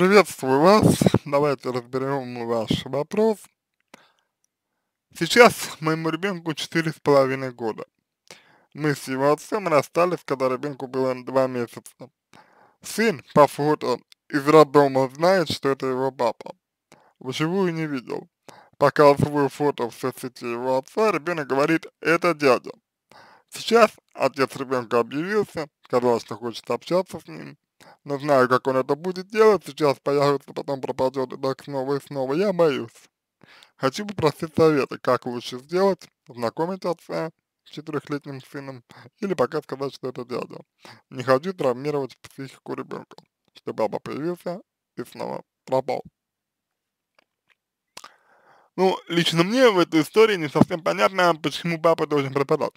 Приветствую вас. Давайте разберем ваш вопрос. Сейчас моему ребенку четыре с половиной года. Мы с его отцом расстались, когда ребенку было два месяца. Сын по фото из роддома знает, что это его папа. Вживую не видел. Показываю фото в соцсети его отца, ребенок говорит, это дядя. Сейчас отец ребенка объявился, сказал, что хочет общаться с ним но знаю, как он это будет делать, сейчас появится, потом пропадет, и так снова и снова, я боюсь. Хочу попросить совета, как лучше сделать, знакомить отца с четырехлетним сыном, или пока сказать, что это дядя. Не хочу травмировать психику ребенка, чтобы баба появился и снова пропал. Ну, лично мне в этой истории не совсем понятно, почему папа должен пропадать.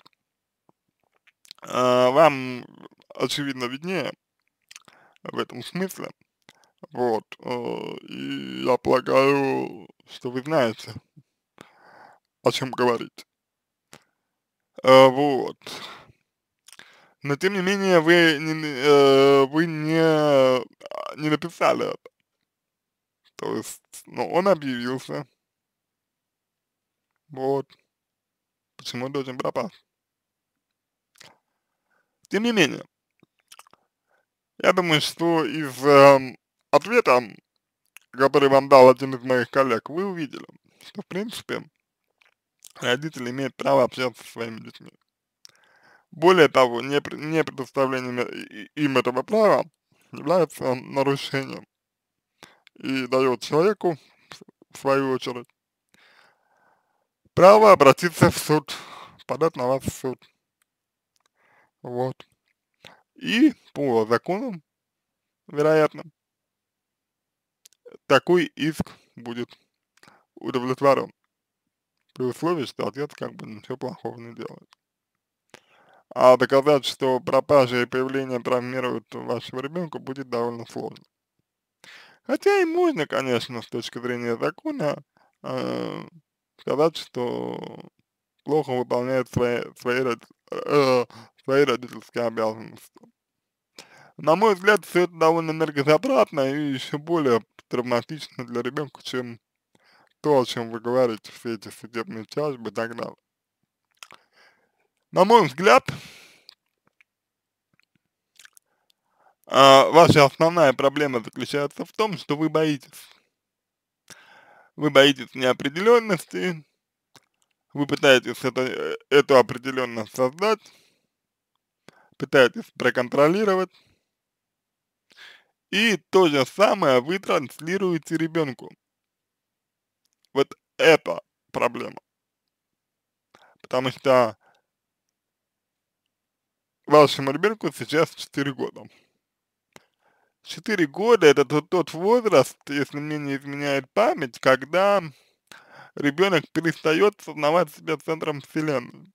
А, вам, очевидно, виднее в этом смысле. Вот. Э, и я полагаю, что вы знаете, о чем говорить. Э, вот. Но тем не менее вы не, э, вы не, а, не написали это. То есть, ну, он объявился. Вот. Почему должен пропасть? Тем не менее, я думаю, что из э, ответа, который вам дал один из моих коллег, вы увидели, что в принципе родители имеют право общаться со своими детьми. Более того, не, не предоставление э, им этого права является нарушением и дает человеку, в свою очередь, право обратиться в суд, подать на вас в суд. Вот. И по законам, вероятно, такой иск будет удовлетворен. При условии, что отец как бы ничего плохого не делает. А доказать, что пропажа и появление травмируют вашего ребенка, будет довольно сложно. Хотя и можно, конечно, с точки зрения закона, э, сказать, что плохо выполняет свои, свои, э, свои родительские обязанности. На мой взгляд, все это довольно энергозатратно и еще более травматично для ребенка, чем то, о чем вы говорите, все эти судебные тяжбы и так далее. На мой взгляд, а, ваша основная проблема заключается в том, что вы боитесь. Вы боитесь неопределенности, вы пытаетесь это, э, эту определенность создать, пытаетесь проконтролировать, и то же самое вы транслируете ребенку. Вот это проблема. Потому что вашему ребенку сейчас 4 года. 4 года это тот, тот возраст, если мне не изменяет память, когда ребенок перестает сознавать себя центром вселенной.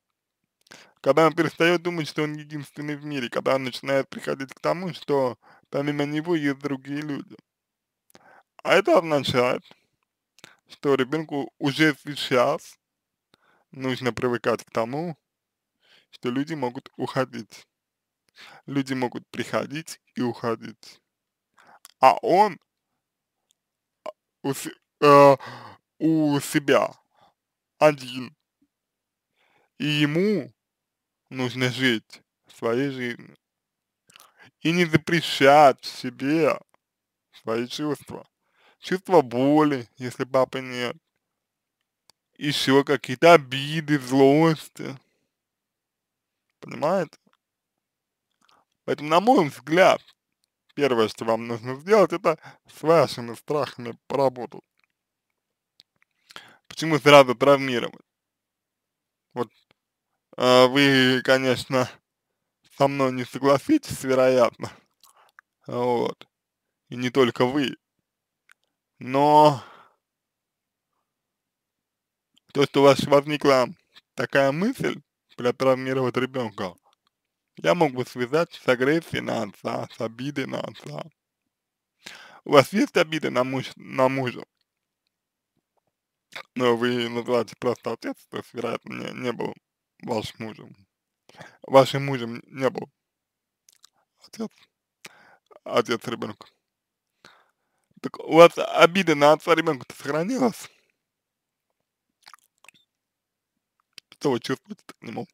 Когда он перестает думать, что он единственный в мире, когда он начинает приходить к тому, что Помимо него есть другие люди. А это означает, что ребенку уже сейчас нужно привыкать к тому, что люди могут уходить. Люди могут приходить и уходить. А он а, у, э, у себя один. И ему нужно жить своей жизнью и не запрещать себе свои чувства. Чувство боли, если папы нет. Еще какие-то обиды, злости. Понимаете? Поэтому, на мой взгляд, первое, что вам нужно сделать, это с вашими страхами поработать. Почему сразу травмировать? Вот э, вы, конечно, со мной не согласитесь, вероятно. Вот. И не только вы. Но то, что у вас возникла такая мысль протравмировать ребенка, я мог бы связать с агрессией на отца, с обидой на отца. У вас есть обида на, муж, на мужа? Но вы называете просто отец, то есть, вероятно, не, не был вашим мужем вашим мужем не был? Отец. Отец ребенка. Так у вас обида на отца ребенка-то сохранилась? Что вы чувствуете к нему?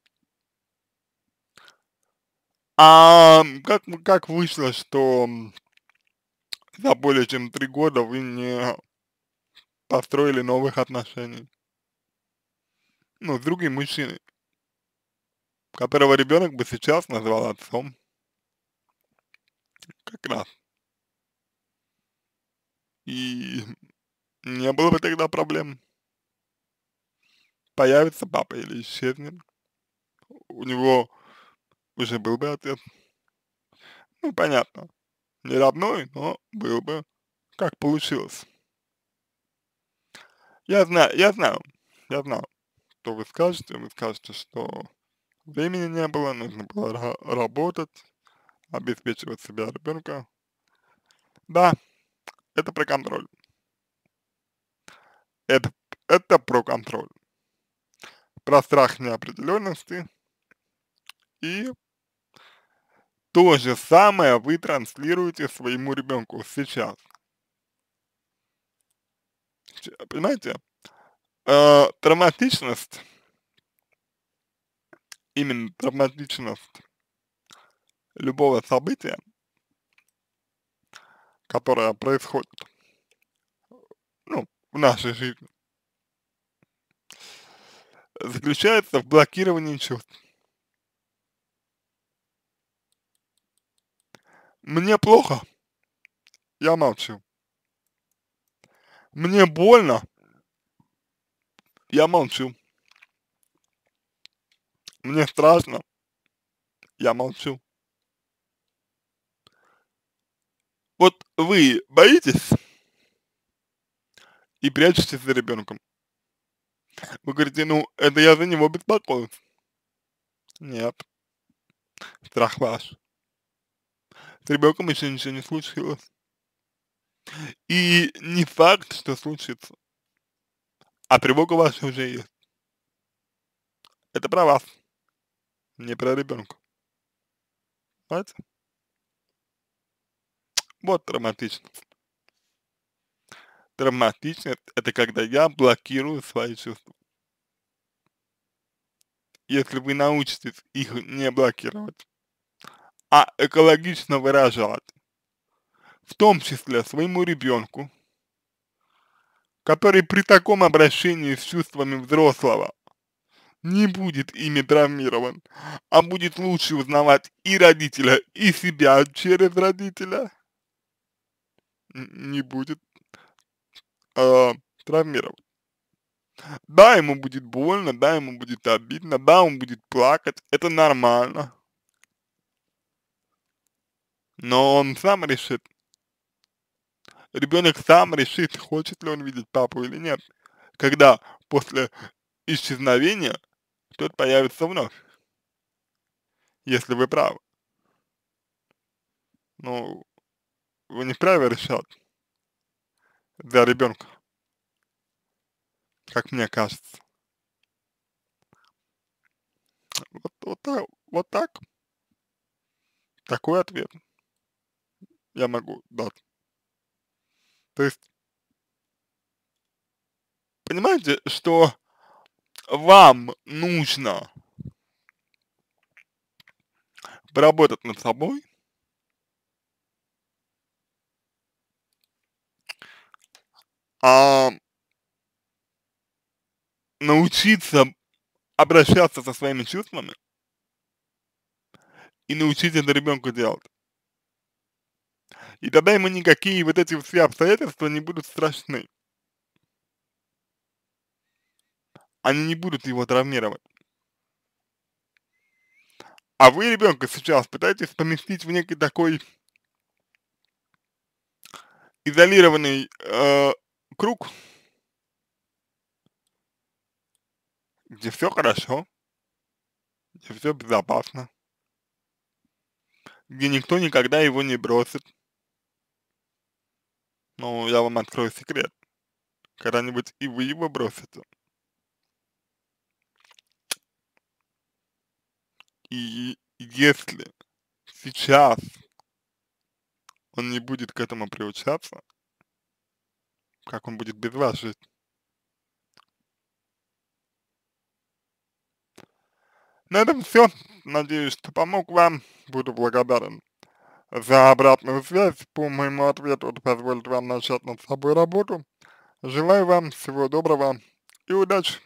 А как, как вышло, что за более чем три года вы не построили новых отношений? Ну, с другим мужчиной которого ребенок бы сейчас назвал отцом. Как раз. И не было бы тогда проблем. Появится папа или исчезнет. У него уже был бы отец. Ну, понятно. Не родной, но был бы. Как получилось. Я знаю, я знаю, я знаю, что вы скажете. Вы скажете, что Времени не было, нужно было работать, обеспечивать себя ребенка. Да, это про контроль. Это, это про контроль. Про страх неопределенности. И то же самое вы транслируете своему ребенку сейчас. Понимаете? Э, травматичность именно травматичность любого события, которое происходит, ну, в нашей жизни, заключается в блокировании чувств. Мне плохо, я молчу. Мне больно, я молчу. Мне страшно. Я молчу. Вот вы боитесь и прячетесь за ребенком. Вы говорите, ну, это я за него беспокоюсь. Нет. Страх ваш. С ребенком еще ничего не случилось. И не факт, что случится. А тревога ваша уже есть. Это про вас. Не про ребенка. Понимаете? Вот травматично. Травматично – это когда я блокирую свои чувства. Если вы научитесь их не блокировать, а экологично выражать, в том числе своему ребенку, который при таком обращении с чувствами взрослого не будет ими травмирован, а будет лучше узнавать и родителя, и себя через родителя, не будет э, травмирован. Да, ему будет больно, да, ему будет обидно, да, он будет плакать, это нормально. Но он сам решит. Ребенок сам решит, хочет ли он видеть папу или нет. Когда после исчезновения тот появится вновь, если вы правы. Ну, вы не вправе решать Для ребенка, как мне кажется. Вот, вот так, вот так. Такой ответ я могу дать. То есть, понимаете, что вам нужно поработать над собой, а научиться обращаться со своими чувствами и научить это ребенку делать. И тогда ему никакие вот эти все обстоятельства не будут страшны. они не будут его травмировать. А вы ребенка сейчас пытаетесь поместить в некий такой изолированный э, круг, где все хорошо, где все безопасно, где никто никогда его не бросит. Ну, я вам открою секрет. Когда-нибудь и вы его бросите. И если сейчас он не будет к этому приучаться, как он будет без вас жить? На этом все. Надеюсь, что помог вам. Буду благодарен за обратную связь по моему ответу. Это позволит вам начать над собой работу. Желаю вам всего доброго и удачи.